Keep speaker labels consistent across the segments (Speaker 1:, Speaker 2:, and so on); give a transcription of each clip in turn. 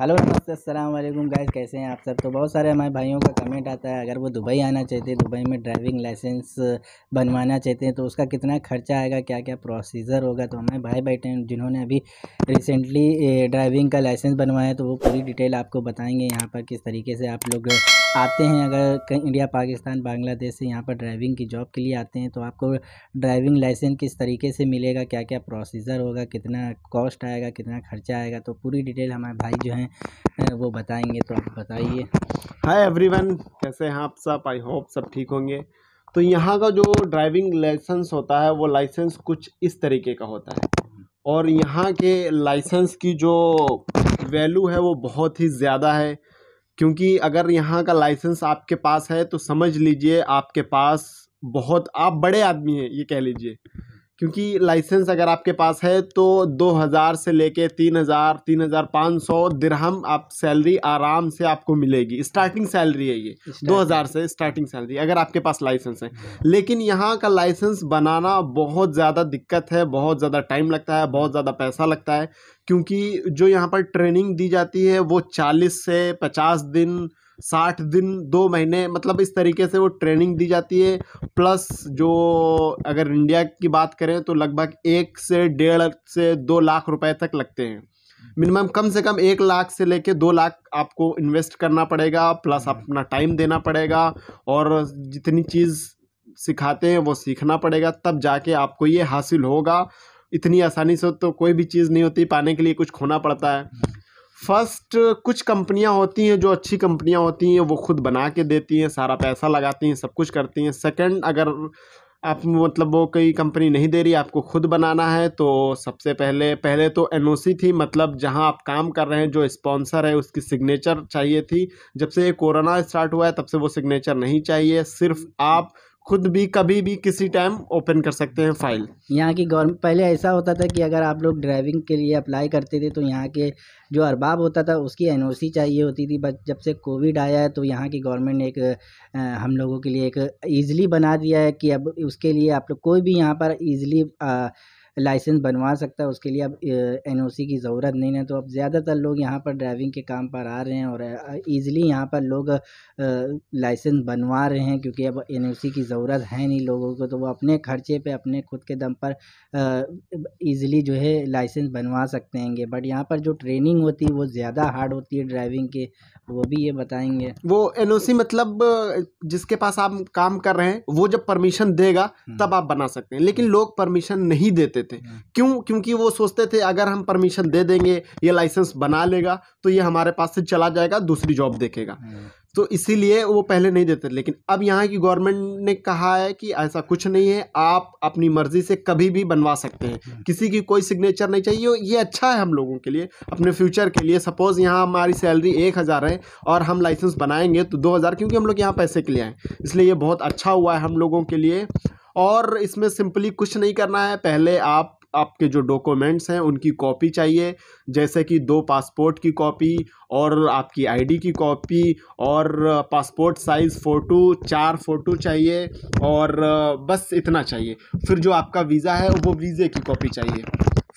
Speaker 1: Hello नमस्ते अस्सलाम वालेकुम गाइस कैसे हैं आप सब तो बहुत सारे हमारे भाइयों का कमेंट आता है अगर वो दुबई आना चाहते हैं दुबई में ड्राइविंग लाइसेंस बनवाना चाहते हैं तो उसका कितना खर्चा आएगा क्या क्या प्रोसीजर होगा तो हमारे भाई बैठे हैं जिन्होंने अभी रिसेंटली ड्राइविंग का लाइसेंस बनवाया तो वो पूरी डिटेल आपको बताएंगे यहाँ पर किस तरीके से आप लोग आते हैं अगर इंडिया पाकिस्तान बांग्लादेश से यहाँ पर ड्राइविंग की जॉब के लिए आते हैं तो आपको ड्राइविंग लाइसेंस किस तरीके से मिलेगा क्या क्या प्रोसीजर होगा कितना कॉस्ट आएगा कितना खर्चा आएगा तो पूरी डिटेल हमारे भाई जो हैं वो बताएंगे तो आप बताइए
Speaker 2: हाय एवरीवन कैसे हैं आप सब आई होप सब ठीक होंगे तो यहाँ का जो ड्राइविंग लाइसेंस होता है वो लाइसेंस कुछ इस तरीके का होता है और यहाँ के लाइसेंस की जो वैल्यू है वो बहुत ही ज़्यादा है क्योंकि अगर यहाँ का लाइसेंस आपके पास है तो समझ लीजिए आपके पास बहुत आप बड़े आदमी हैं ये कह लीजिए क्योंकि लाइसेंस अगर आपके पास है तो 2000 से लेके 3000 3500 दिरहम आप सैलरी आराम से आपको मिलेगी स्टार्टिंग सैलरी है ये 2000 से स्टार्टिंग सैलरी अगर आपके पास लाइसेंस है लेकिन यहाँ का लाइसेंस बनाना बहुत ज़्यादा दिक्कत है बहुत ज़्यादा टाइम लगता है बहुत ज़्यादा पैसा लगता है क्योंकि जो यहाँ पर ट्रेनिंग दी जाती है वो चालीस से पचास दिन साठ दिन दो महीने मतलब इस तरीके से वो ट्रेनिंग दी जाती है प्लस जो अगर इंडिया की बात करें तो लगभग एक से डेढ़ से दो लाख रुपए तक लगते हैं मिनिमम कम से कम एक लाख से लेके दो लाख आपको इन्वेस्ट करना पड़ेगा प्लस हम्म। अपना टाइम देना पड़ेगा और जितनी चीज़ सिखाते हैं वो सीखना पड़ेगा तब जाके आपको ये हासिल होगा इतनी आसानी से तो कोई भी चीज़ नहीं होती पाने के लिए कुछ खोना पड़ता है हम्म। फर्स्ट कुछ कंपनियां होती हैं जो अच्छी कंपनियां होती हैं वो खुद बना के देती हैं सारा पैसा लगाती हैं सब कुछ करती हैं सेकंड अगर आप मतलब वो कोई कंपनी नहीं दे रही आपको खुद बनाना है तो सबसे पहले पहले तो एन थी मतलब जहां आप काम कर रहे हैं जो स्पॉन्सर है उसकी सिग्नेचर चाहिए थी जब से ये कोरोना स्टार्ट हुआ है तब से वो सिग्नेचर नहीं चाहिए सिर्फ आप खुद भी कभी भी किसी टाइम ओपन कर सकते हैं फाइल
Speaker 1: यहाँ की गवर्नमेंट पहले ऐसा होता था कि अगर आप लोग ड्राइविंग के लिए अप्लाई करते थे तो यहाँ के जो अरबाब होता था उसकी एन चाहिए होती थी बट जब से कोविड आया है तो यहाँ की गवर्नमेंट ने एक आ, हम लोगों के लिए एक ईज़िली बना दिया है कि अब उसके लिए आप लोग कोई भी यहाँ पर ईज़िली लाइसेंस बनवा सकता है उसके लिए अब एन ओ सी की ज़रूरत नहीं है तो अब ज़्यादातर लोग यहाँ पर ड्राइविंग के काम पर आ रहे हैं और ईज़िली यहाँ पर लोग लाइसेंस बनवा रहे हैं क्योंकि अब एन ओ सी की ज़रूरत है नहीं लोगों को तो वो अपने खर्चे पे अपने खुद के दम पर ईज़िली जो है लाइसेंस बनवा सकते हैं बट यहाँ पर जो ट्रेनिंग होती है वो ज़्यादा हार्ड होती है ड्राइविंग के वो भी ये बताएंगे वो एन ओ सी मतलब
Speaker 2: जिसके पास आप काम कर रहे हैं वो जब परमिशन देगा हम्म। तब आप बना सकते हैं लेकिन लोग परमिशन नहीं देते थे हम्म। क्यों क्योंकि वो सोचते थे अगर हम परमिशन दे देंगे ये लाइसेंस बना लेगा तो ये हमारे पास से चला जाएगा दूसरी जॉब देखेगा हम्म। तो इसीलिए वो पहले नहीं देते लेकिन अब यहाँ की गवर्नमेंट ने कहा है कि ऐसा कुछ नहीं है आप अपनी मर्ज़ी से कभी भी बनवा सकते हैं हम्म। किसी की कोई सिग्नेचर नहीं चाहिए ये अच्छा है हम लोगों के लिए अपने फ्यूचर के लिए सपोज़ यहाँ हमारी सैलरी एक हज़ार है और हम लाइसेंस बनाएंगे तो दो हज़ार क्योंकि हम लोग यहाँ पैसे के लिए आए इसलिए ये बहुत अच्छा हुआ है हम लोगों के लिए और इसमें सिंपली कुछ नहीं करना है पहले आप आपके जो डॉक्यूमेंट्स हैं उनकी कॉपी चाहिए जैसे कि दो पासपोर्ट की कॉपी और आपकी आईडी की कॉपी और पासपोर्ट साइज़ फ़ोटो चार फ़ोटो चाहिए और बस इतना चाहिए फिर जो आपका वीज़ा है वो वीज़े की कॉपी चाहिए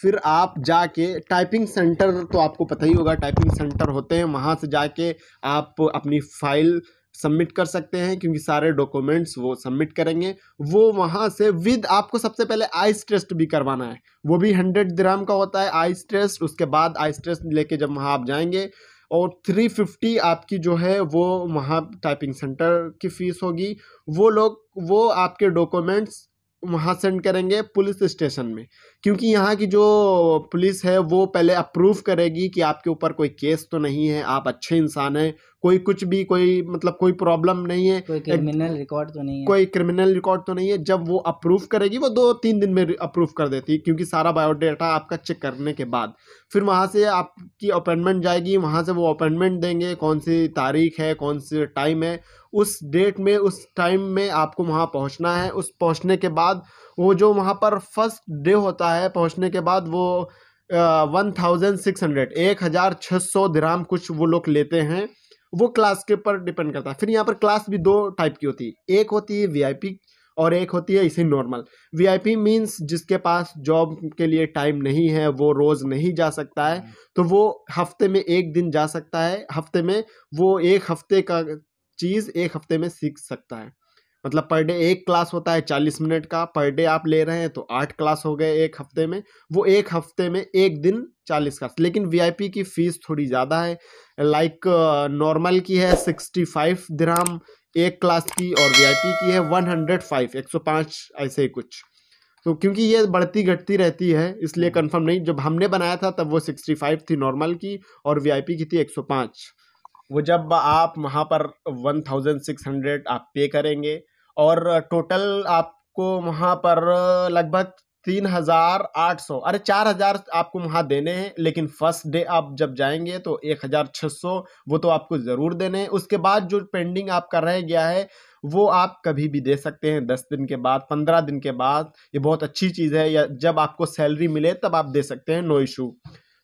Speaker 2: फिर आप जाके टाइपिंग सेंटर तो आपको पता ही होगा टाइपिंग सेंटर होते हैं वहाँ से जाके आप अपनी फ़ाइल सबमिट कर सकते हैं क्योंकि सारे डॉक्यूमेंट्स वो सबमिट करेंगे वो वहाँ से विद आपको सबसे पहले आइस टेस्ट भी करवाना है वो भी हंड्रेड ग्राम का होता है आइस टेस्ट उसके बाद आइस टेस्ट लेके जब वहाँ आप जाएंगे और 350 आपकी जो है वो वहाँ टाइपिंग सेंटर की फ़ीस होगी वो लोग वो आपके डॉक्यूमेंट्स वहाँ सेंड करेंगे पुलिस स्टेशन में क्योंकि यहाँ की जो पुलिस है वो पहले अप्रूव करेगी कि आपके ऊपर कोई केस तो नहीं है आप अच्छे इंसान हैं कोई कुछ भी कोई मतलब कोई प्रॉब्लम
Speaker 1: नहीं है कोई क्रिमिनल रिकॉर्ड तो नहीं है
Speaker 2: कोई क्रिमिनल रिकॉर्ड तो नहीं है जब वो अप्रूव करेगी वो दो तीन दिन में अप्रूव कर देती है क्योंकि सारा बायोडाटा आपका चेक करने के बाद फिर वहाँ से आपकी अपॉइंटमेंट जाएगी वहाँ से वो अपॉइंटमेंट देंगे कौन सी तारीख है कौन सी टाइम है उस डेट में उस टाइम में आपको वहाँ पहुँचना है उस पहुँचने के बाद वो जो वहाँ पर फर्स्ट डे होता है पहुँचने के बाद वो वन थाउजेंड सिक्स हंड्रेड एक हज़ार छः सौ ग्राम कुछ वो लोग लेते हैं वो क्लास के ऊपर डिपेंड करता है फिर यहाँ पर क्लास भी दो टाइप की होती है एक होती है वीआईपी और एक होती है इसे नॉर्मल वीआईपी मींस जिसके पास जॉब के लिए टाइम नहीं है वो रोज़ नहीं जा सकता है हम्म। तो वो हफ्ते में एक दिन जा सकता है हफ्ते में वो एक हफ्ते का चीज़ एक हफ्ते में सीख सकता है मतलब पर डे एक क्लास होता है चालीस मिनट का पर डे आप ले रहे हैं तो आठ क्लास हो गए एक हफ्ते में वो एक हफ्ते में एक दिन चालीस क्लास लेकिन वीआईपी की फ़ीस थोड़ी ज़्यादा है लाइक नॉर्मल की है सिक्सटी फाइव ग्राम एक क्लास की और वीआईपी की है वन हंड्रेड फाइव एक सौ पाँच ऐसे ही कुछ तो क्योंकि ये बढ़ती घटती रहती है इसलिए हम्म। कन्फर्म नहीं जब हमने बनाया था तब वो सिक्सटी फाइव थी नॉर्मल की और वीआईपी की थी एक सौ पाँच वो जब आप वहाँ पर वन थाउजेंड सिक्स हंड्रेड आप पे करेंगे और टोटल आपको वहाँ पर लगभग तीन हज़ार आठ सौ अरे चार हज़ार आपको वहाँ देने हैं लेकिन फर्स्ट डे आप जब जाएंगे तो एक हज़ार छः सौ वो तो आपको ज़रूर देने हैं उसके बाद जो पेंडिंग आपका रह गया है वो आप कभी भी दे सकते हैं दस दिन के बाद पंद्रह दिन के बाद ये बहुत अच्छी चीज़ है या जब आपको सैलरी मिले तब आप दे सकते हैं नो इशू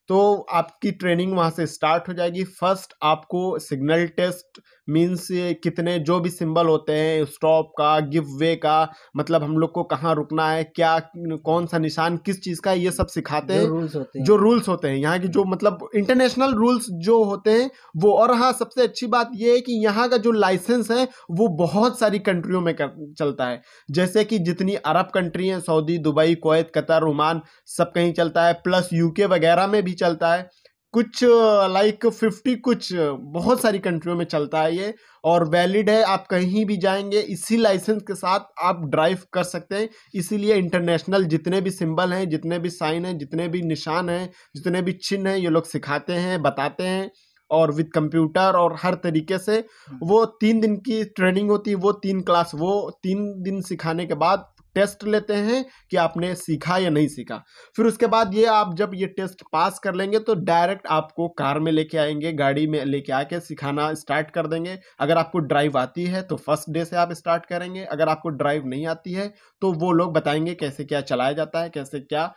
Speaker 2: तो आपकी ट्रेनिंग वहाँ से स्टार्ट हो जाएगी फर्स्ट आपको सिग्नल टेस्ट मीन्स कितने जो भी सिंबल होते हैं स्टॉप का गिव वे का मतलब हम लोग को कहाँ रुकना है क्या कौन सा निशान किस चीज़ का ये सब सिखाते हैं रूल्स होते हैं जो रूल्स होते हैं यहाँ की जो मतलब इंटरनेशनल रूल्स जो होते हैं वो और हाँ सबसे अच्छी बात ये है कि यहाँ का जो लाइसेंस है वो बहुत सारी कंट्रियों में कर, चलता है जैसे कि जितनी अरब कंट्री हैं सऊदी दुबई कोत कतर ओमान सब कहीं चलता है प्लस यूके वगैरह में भी चलता है कुछ लाइक फिफ्टी कुछ बहुत सारी कंट्रियों में चलता है ये और वैलिड है आप कहीं भी जाएंगे इसी लाइसेंस के साथ आप ड्राइव कर सकते हैं इसीलिए इंटरनेशनल जितने भी सिंबल हैं जितने भी साइन हैं जितने भी निशान हैं जितने भी चिन्ह हैं ये लोग सिखाते हैं बताते हैं और विद कंप्यूटर और हर तरीके से हम्म। वो तीन दिन की ट्रेनिंग होती है वो तीन क्लास वो तीन दिन सिखाने के बाद टेस्ट लेते हैं कि आपने सीखा या नहीं सीखा फिर उसके बाद ये आप जब ये टेस्ट पास कर लेंगे तो डायरेक्ट आपको कार में लेके आएंगे गाड़ी में लेके आके सिखाना स्टार्ट कर देंगे अगर आपको ड्राइव आती है तो फर्स्ट डे से आप स्टार्ट करेंगे अगर आपको ड्राइव नहीं आती है तो वो लोग बताएंगे कैसे क्या चलाया जाता है कैसे क्या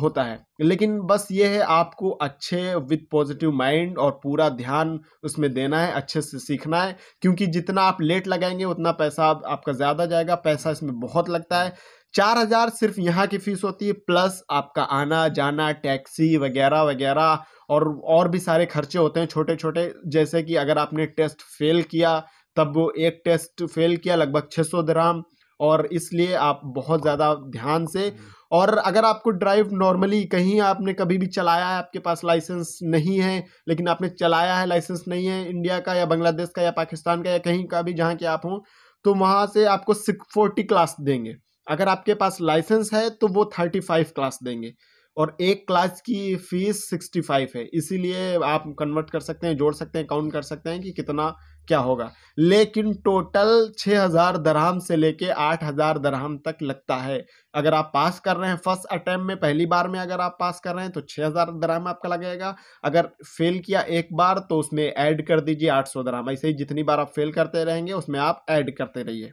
Speaker 2: होता है लेकिन बस ये है आपको अच्छे विथ पॉजिटिव माइंड और पूरा ध्यान उसमें देना है अच्छे से सीखना है क्योंकि जितना आप लेट लगाएंगे उतना पैसा आप, आपका ज़्यादा जाएगा पैसा इसमें बहुत लगता है चार हज़ार सिर्फ यहाँ की फ़ीस होती है प्लस आपका आना जाना टैक्सी वगैरह वगैरह और और भी सारे खर्चे होते हैं छोटे छोटे जैसे कि अगर आपने टेस्ट फेल किया तब वो एक टेस्ट फेल किया लगभग छः ग्राम और इसलिए आप बहुत ज़्यादा ध्यान से हम्म। और अगर आपको ड्राइव नॉर्मली कहीं आपने कभी भी चलाया है आपके पास लाइसेंस नहीं है लेकिन आपने चलाया है लाइसेंस नहीं है इंडिया का या बांग्लादेश का या पाकिस्तान का या कहीं का भी जहाँ के आप हों तो वहाँ से आपको सिक्स फोर्टी क्लास देंगे अगर आपके पास लाइसेंस है तो वो थर्टी फाइव क्लास देंगे और एक क्लास की फीस सिक्सटी फाइव है इसीलिए आप कन्वर्ट कर सकते हैं जोड़ सकते हैं काउंट कर सकते हैं कि कितना क्या होगा लेकिन टोटल छः हज़ार दरहम से लेके आठ हज़ार दरहम तक लगता है अगर आप पास कर रहे हैं फर्स्ट अटैम्प में पहली बार में अगर आप पास कर रहे हैं तो छः हज़ार दरहम आपका लगेगा अगर फेल किया एक बार तो उसमें ऐड कर दीजिए आठ सौ दरहम ऐसे ही जितनी बार आप फेल करते रहेंगे उसमें आप ऐड करते रहिए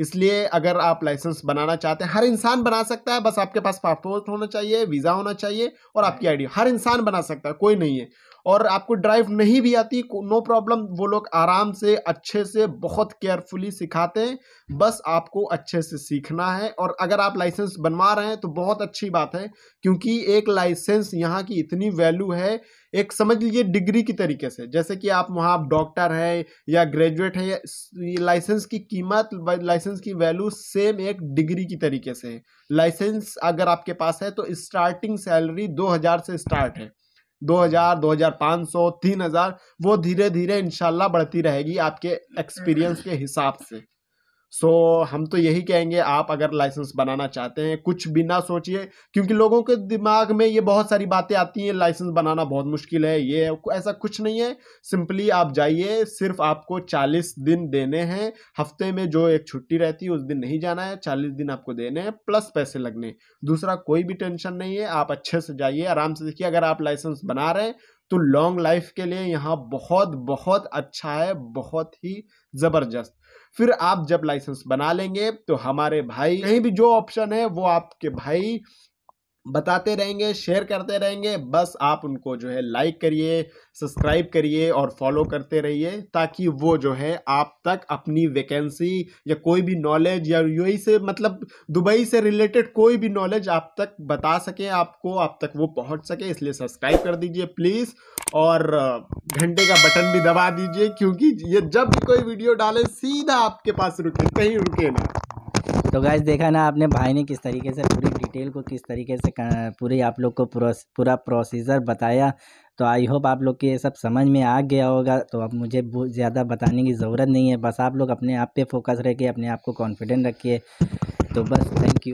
Speaker 2: इसलिए अगर आप लाइसेंस बनाना चाहते हैं हर इंसान बना सकता है बस आपके पास पासपोर्ट होना चाहिए वीज़ा होना चाहिए और आपकी आईडी हाँ। हर इंसान बना सकता है कोई नहीं है और आपको ड्राइव नहीं भी आती नो प्रॉब्लम वो लोग आराम से अच्छे से बहुत केयरफुली सिखाते हैं बस आपको अच्छे से सीखना है और अगर आप लाइसेंस बनवा रहे हैं तो बहुत अच्छी बात है क्योंकि एक लाइसेंस यहाँ की इतनी वैल्यू है एक समझ लीजिए डिग्री की तरीके से जैसे कि आप वहाँ डॉक्टर हैं या ग्रेजुएट हैं या लाइसेंस की कीमत लाइसेंस की वैल्यू सेम एक डिग्री की तरीके से है लाइसेंस अगर आपके पास है तो स्टार्टिंग सैलरी हज़ार से स्टार्ट है 2000 2500 3000 वो धीरे धीरे इनशाला बढ़ती रहेगी आपके एक्सपीरियंस हम्म। के हिसाब से सो so, हम तो यही कहेंगे आप अगर लाइसेंस बनाना चाहते हैं कुछ भी ना सोचिए क्योंकि लोगों के दिमाग में ये बहुत सारी बातें आती हैं लाइसेंस बनाना बहुत मुश्किल है ये ऐसा कुछ नहीं है सिंपली आप जाइए सिर्फ आपको 40 दिन देने हैं हफ्ते में जो एक छुट्टी रहती है उस दिन नहीं जाना है चालीस दिन आपको देने हैं प्लस पैसे लगने दूसरा कोई भी टेंशन नहीं है आप अच्छे से जाइए आराम से देखिए अगर आप लाइसेंस बना रहे हैं तो लॉन्ग लाइफ के लिए यहाँ बहुत बहुत अच्छा है बहुत ही ज़बरदस्त फिर आप जब लाइसेंस बना लेंगे तो हमारे भाई कहीं भी जो ऑप्शन है वो आपके भाई बताते रहेंगे शेयर करते रहेंगे बस आप उनको जो है लाइक करिए सब्सक्राइब करिए और फॉलो करते रहिए ताकि वो जो है आप तक अपनी वैकेंसी या कोई भी नॉलेज या यूएई से मतलब दुबई से रिलेटेड कोई भी नॉलेज आप तक बता सकें आपको आप तक वो पहुंच सके इसलिए सब्सक्राइब कर दीजिए प्लीज़ और घंटे का बटन भी दबा दीजिए क्योंकि ये जब भी कोई वीडियो डालें सीधा आपके पास रुके कहीं रुके ना
Speaker 1: तो गैस देखा ना आपने भाई ने किस तरीके से पूरी डिटेल को किस तरीके से पूरी आप लोग को पूरा प्रोसीजर बताया तो आई होप आप लोग के ये सब समझ में आ गया होगा तो अब मुझे ज़्यादा बताने की ज़रूरत नहीं है बस आप लोग अपने आप पे फोकस रखिए अपने आप को कॉन्फिडेंट रखिए तो बस थैंक यू